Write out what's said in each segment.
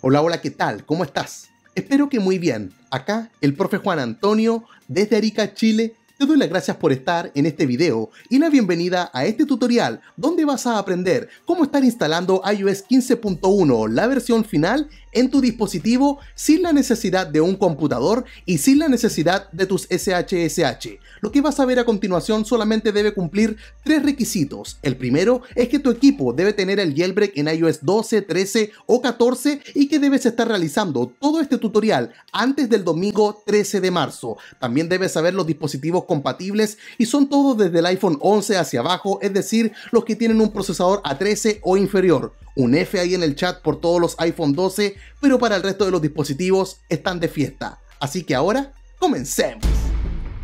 Hola, hola, ¿qué tal? ¿Cómo estás? Espero que muy bien. Acá el profe Juan Antonio desde Arica, Chile. Te doy las gracias por estar en este video y la bienvenida a este tutorial donde vas a aprender cómo estar instalando iOS 15.1, la versión final en tu dispositivo sin la necesidad de un computador y sin la necesidad de tus SHSH. Lo que vas a ver a continuación solamente debe cumplir tres requisitos. El primero es que tu equipo debe tener el jailbreak en iOS 12, 13 o 14 y que debes estar realizando todo este tutorial antes del domingo 13 de marzo. También debes saber los dispositivos compatibles y son todos desde el iPhone 11 hacia abajo, es decir, los que tienen un procesador A13 o inferior. Un F ahí en el chat por todos los iPhone 12, pero para el resto de los dispositivos están de fiesta. Así que ahora, comencemos.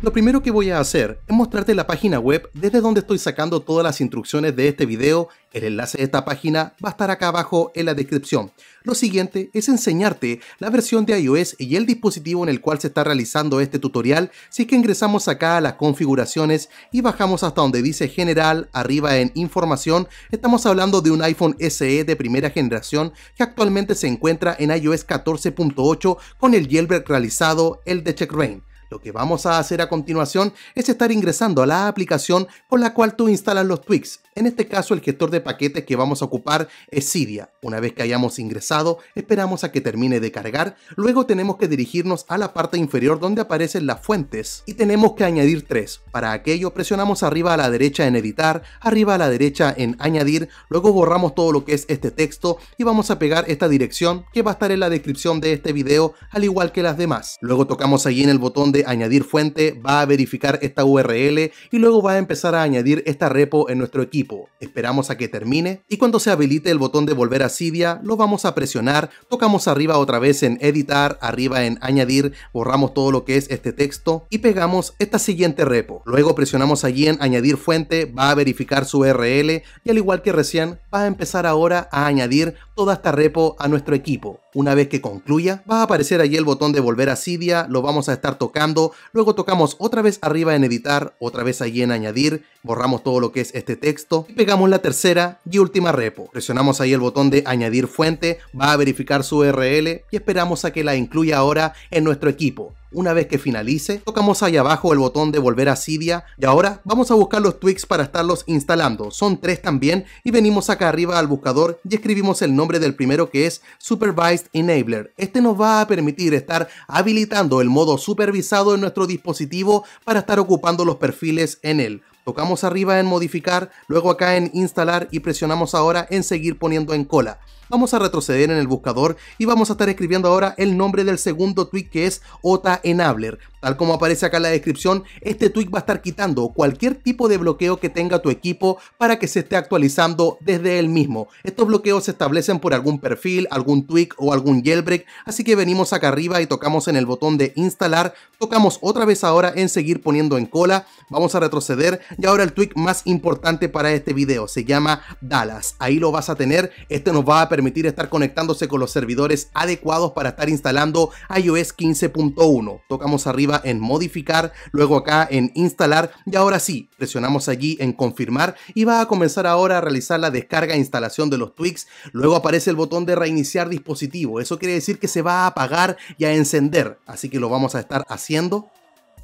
Lo primero que voy a hacer es mostrarte la página web desde donde estoy sacando todas las instrucciones de este video. El enlace de esta página va a estar acá abajo en la descripción. Lo siguiente es enseñarte la versión de iOS y el dispositivo en el cual se está realizando este tutorial. Si que ingresamos acá a las configuraciones y bajamos hasta donde dice general, arriba en información, estamos hablando de un iPhone SE de primera generación que actualmente se encuentra en iOS 14.8 con el jailbreak realizado, el de CheckRain. Lo que vamos a hacer a continuación es estar ingresando a la aplicación con la cual tú instalas los tweaks. En este caso el gestor de paquetes que vamos a ocupar es Cydia. Una vez que hayamos ingresado, esperamos a que termine de cargar, luego tenemos que dirigirnos a la parte inferior donde aparecen las fuentes y tenemos que añadir tres. Para aquello presionamos arriba a la derecha en editar, arriba a la derecha en añadir, luego borramos todo lo que es este texto y vamos a pegar esta dirección que va a estar en la descripción de este video al igual que las demás. Luego tocamos allí en el botón de añadir fuente, va a verificar esta URL y luego va a empezar a añadir esta repo en nuestro equipo. Esperamos a que termine y cuando se habilite el botón de volver a Cydia, lo vamos a presionar, tocamos arriba otra vez en editar, arriba en añadir, borramos todo lo que es este texto y pegamos esta siguiente repo. Luego presionamos allí en añadir fuente, va a verificar su URL y al igual que recién, va a empezar ahora a añadir toda esta repo a nuestro equipo. Una vez que concluya, va a aparecer allí el botón de volver a Cydia, lo vamos a estar tocando, luego tocamos otra vez arriba en editar, otra vez allí en añadir, borramos todo lo que es este texto y pegamos la tercera y última repo. Presionamos ahí el botón de añadir fuente, va a verificar su URL y esperamos a que la incluya ahora en nuestro equipo. Una vez que finalice, tocamos ahí abajo el botón de volver a Cydia y ahora vamos a buscar los tweaks para estarlos instalando. Son tres también y venimos acá arriba al buscador y escribimos el nombre del primero que es Supervised Enabler. Este nos va a permitir estar habilitando el modo supervisado en nuestro dispositivo para estar ocupando los perfiles en él. Tocamos arriba en modificar, luego acá en instalar y presionamos ahora en seguir poniendo en cola. Vamos a retroceder en el buscador y vamos a estar escribiendo ahora el nombre del segundo tweet que es OTA Enabler. Tal como aparece acá en la descripción, este tweet va a estar quitando cualquier tipo de bloqueo que tenga tu equipo para que se esté actualizando desde él mismo. Estos bloqueos se establecen por algún perfil, algún tweak o algún jailbreak, así que venimos acá arriba y tocamos en el botón de instalar, tocamos otra vez ahora en seguir poniendo en cola, vamos a retroceder y ahora el tweak más importante para este video se llama Dallas. Ahí lo vas a tener, este nos va a permitir permitir estar conectándose con los servidores adecuados para estar instalando iOS 15.1. Tocamos arriba en modificar, luego acá en instalar y ahora sí, presionamos allí en confirmar y va a comenzar ahora a realizar la descarga e instalación de los tweaks. Luego aparece el botón de reiniciar dispositivo. Eso quiere decir que se va a apagar y a encender. Así que lo vamos a estar haciendo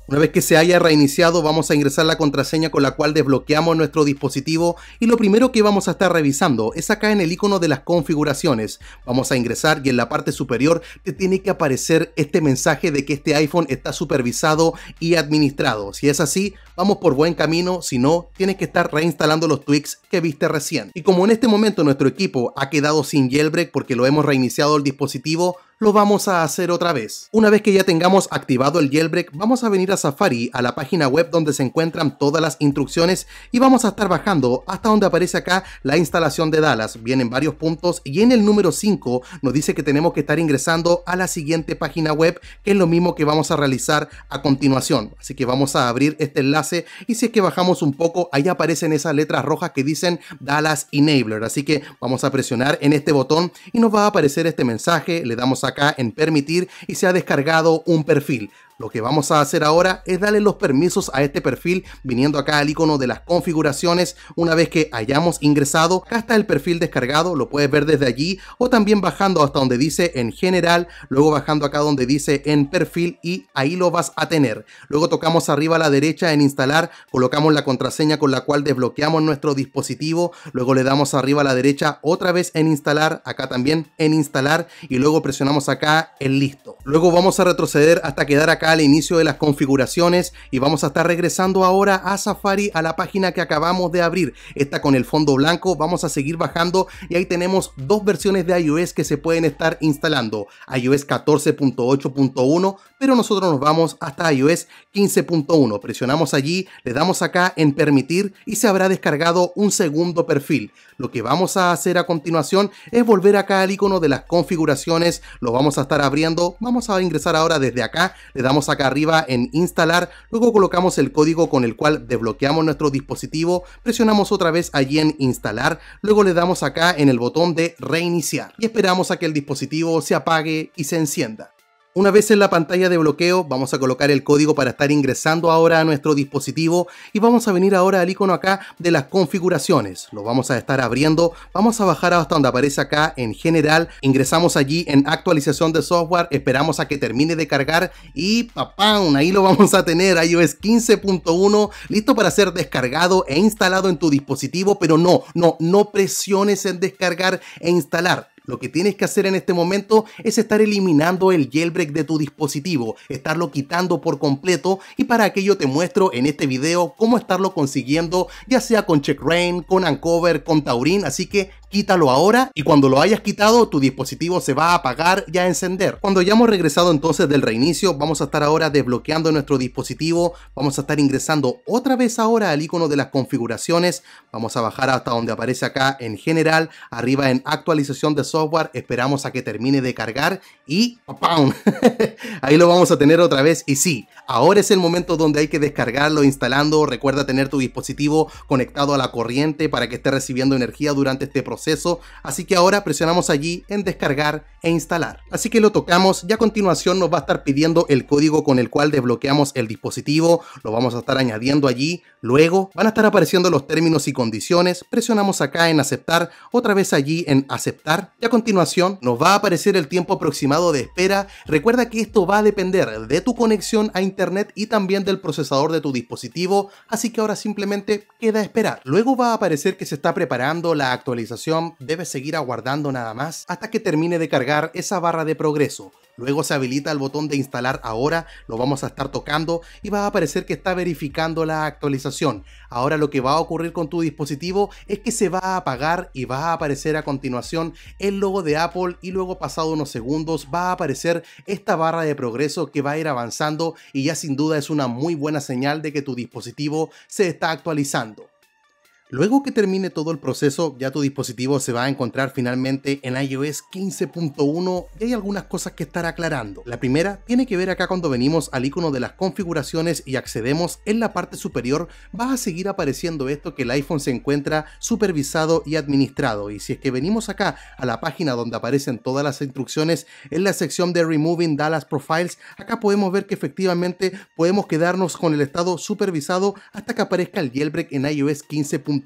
una vez que se haya reiniciado, vamos a ingresar la contraseña con la cual desbloqueamos nuestro dispositivo y lo primero que vamos a estar revisando es acá en el icono de las configuraciones. Vamos a ingresar y en la parte superior te tiene que aparecer este mensaje de que este iPhone está supervisado y administrado. Si es así, vamos por buen camino, si no, tienes que estar reinstalando los tweaks que viste recién. Y como en este momento nuestro equipo ha quedado sin jailbreak porque lo hemos reiniciado el dispositivo, lo vamos a hacer otra vez. Una vez que ya tengamos activado el jailbreak, vamos a venir a Safari, a la página web donde se encuentran todas las instrucciones y vamos a estar bajando hasta donde aparece acá la instalación de Dallas. Vienen varios puntos y en el número 5 nos dice que tenemos que estar ingresando a la siguiente página web, que es lo mismo que vamos a realizar a continuación. Así que vamos a abrir este enlace y si es que bajamos un poco, ahí aparecen esas letras rojas que dicen Dallas Enabler. Así que vamos a presionar en este botón y nos va a aparecer este mensaje, le damos acá en permitir y se ha descargado un perfil. Lo que vamos a hacer ahora es darle los permisos a este perfil viniendo acá al icono de las configuraciones. Una vez que hayamos ingresado, acá está el perfil descargado, lo puedes ver desde allí o también bajando hasta donde dice en general, luego bajando acá donde dice en perfil y ahí lo vas a tener. Luego tocamos arriba a la derecha en instalar, colocamos la contraseña con la cual desbloqueamos nuestro dispositivo, luego le damos arriba a la derecha otra vez en instalar, acá también en instalar y luego presionamos acá en listo. Luego vamos a retroceder hasta quedar acá al inicio de las configuraciones y vamos a estar regresando ahora a Safari a la página que acabamos de abrir. está con el fondo blanco, vamos a seguir bajando y ahí tenemos dos versiones de iOS que se pueden estar instalando. iOS 14.8.1, pero nosotros nos vamos hasta iOS 15.1. Presionamos allí, le damos acá en permitir y se habrá descargado un segundo perfil. Lo que vamos a hacer a continuación es volver acá al icono de las configuraciones, lo vamos a estar abriendo, vamos a ingresar ahora desde acá, le damos acá arriba en instalar, luego colocamos el código con el cual desbloqueamos nuestro dispositivo, presionamos otra vez allí en instalar, luego le damos acá en el botón de reiniciar y esperamos a que el dispositivo se apague y se encienda. Una vez en la pantalla de bloqueo, vamos a colocar el código para estar ingresando ahora a nuestro dispositivo y vamos a venir ahora al icono acá de las configuraciones. Lo vamos a estar abriendo, vamos a bajar hasta donde aparece acá en general, ingresamos allí en actualización de software, esperamos a que termine de cargar y papá. ahí lo vamos a tener, iOS 15.1, listo para ser descargado e instalado en tu dispositivo, pero no, no, no presiones en descargar e instalar lo que tienes que hacer en este momento es estar eliminando el jailbreak de tu dispositivo, estarlo quitando por completo y para aquello te muestro en este video cómo estarlo consiguiendo, ya sea con check rain con Ancover, con Taurin, así que quítalo ahora y cuando lo hayas quitado tu dispositivo se va a apagar y a encender. Cuando ya hemos regresado entonces del reinicio, vamos a estar ahora desbloqueando nuestro dispositivo, vamos a estar ingresando otra vez ahora al icono de las configuraciones, vamos a bajar hasta donde aparece acá en general, arriba en actualización de software, esperamos a que termine de cargar y Ahí lo vamos a tener otra vez y sí, ahora es el momento donde hay que descargarlo instalando, recuerda tener tu dispositivo conectado a la corriente para que esté recibiendo energía durante este proceso así que ahora presionamos allí en descargar e instalar. Así que lo tocamos y a continuación nos va a estar pidiendo el código con el cual desbloqueamos el dispositivo, lo vamos a estar añadiendo allí, luego van a estar apareciendo los términos y condiciones, presionamos acá en aceptar, otra vez allí en aceptar y a continuación nos va a aparecer el tiempo aproximado de espera, recuerda que esto va a depender de tu conexión a internet y también del procesador de tu dispositivo, así que ahora simplemente queda esperar. Luego va a aparecer que se está preparando la actualización Debes debe seguir aguardando nada más hasta que termine de cargar esa barra de progreso. Luego se habilita el botón de instalar ahora, lo vamos a estar tocando y va a aparecer que está verificando la actualización. Ahora lo que va a ocurrir con tu dispositivo es que se va a apagar y va a aparecer a continuación el logo de Apple y luego pasado unos segundos va a aparecer esta barra de progreso que va a ir avanzando y ya sin duda es una muy buena señal de que tu dispositivo se está actualizando. Luego que termine todo el proceso, ya tu dispositivo se va a encontrar finalmente en iOS 15.1 y hay algunas cosas que estar aclarando. La primera tiene que ver acá cuando venimos al icono de las configuraciones y accedemos en la parte superior, va a seguir apareciendo esto que el iPhone se encuentra supervisado y administrado. Y si es que venimos acá a la página donde aparecen todas las instrucciones, en la sección de Removing Dallas Profiles, acá podemos ver que efectivamente podemos quedarnos con el estado supervisado hasta que aparezca el jailbreak en iOS 15.1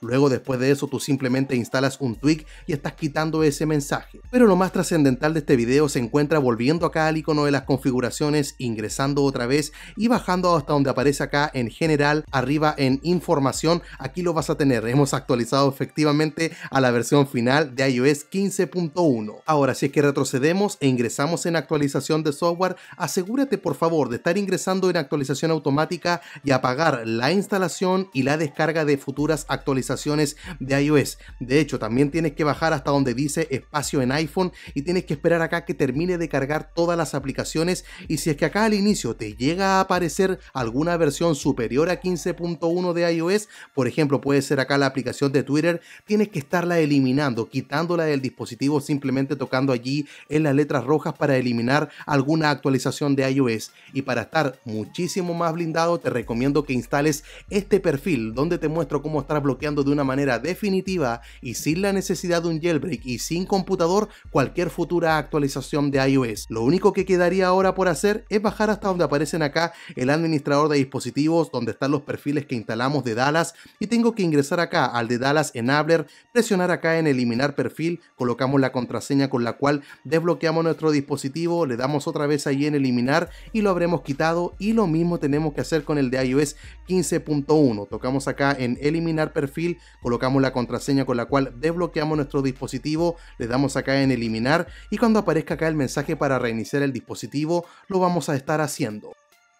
luego después de eso tú simplemente instalas un tweak y estás quitando ese mensaje. Pero lo más trascendental de este video se encuentra volviendo acá al icono de las configuraciones, ingresando otra vez y bajando hasta donde aparece acá en general, arriba en información, aquí lo vas a tener, hemos actualizado efectivamente a la versión final de iOS 15.1. Ahora si es que retrocedemos e ingresamos en actualización de software, asegúrate por favor de estar ingresando en actualización automática y apagar la instalación y la descarga de futuros actualizaciones de iOS. De hecho, también tienes que bajar hasta donde dice espacio en iPhone y tienes que esperar acá que termine de cargar todas las aplicaciones y si es que acá al inicio te llega a aparecer alguna versión superior a 15.1 de iOS, por ejemplo, puede ser acá la aplicación de Twitter, tienes que estarla eliminando, quitándola del dispositivo simplemente tocando allí en las letras rojas para eliminar alguna actualización de iOS. Y para estar muchísimo más blindado, te recomiendo que instales este perfil donde te muestro cómo estar bloqueando de una manera definitiva y sin la necesidad de un jailbreak y sin computador cualquier futura actualización de iOS. Lo único que quedaría ahora por hacer es bajar hasta donde aparecen acá el administrador de dispositivos, donde están los perfiles que instalamos de Dallas y tengo que ingresar acá al de Dallas en Enabler, presionar acá en eliminar perfil, colocamos la contraseña con la cual desbloqueamos nuestro dispositivo, le damos otra vez ahí en eliminar y lo habremos quitado y lo mismo tenemos que hacer con el de iOS 15.1. Tocamos acá en eliminar eliminar perfil, colocamos la contraseña con la cual desbloqueamos nuestro dispositivo, le damos acá en eliminar y cuando aparezca acá el mensaje para reiniciar el dispositivo lo vamos a estar haciendo.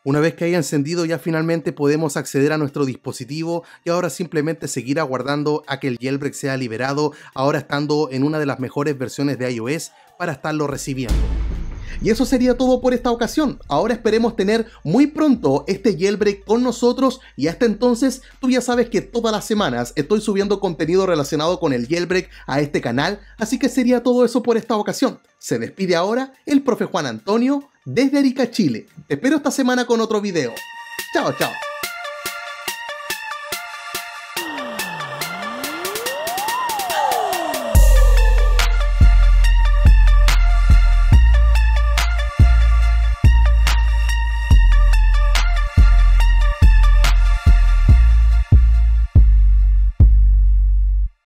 Una vez que haya encendido ya finalmente podemos acceder a nuestro dispositivo y ahora simplemente seguir aguardando a que el jailbreak sea liberado, ahora estando en una de las mejores versiones de iOS para estarlo recibiendo. Y eso sería todo por esta ocasión. Ahora esperemos tener muy pronto este jailbreak con nosotros y hasta entonces tú ya sabes que todas las semanas estoy subiendo contenido relacionado con el jailbreak a este canal, así que sería todo eso por esta ocasión. Se despide ahora el profe Juan Antonio desde Arica, Chile. Te espero esta semana con otro video. Chao, chao.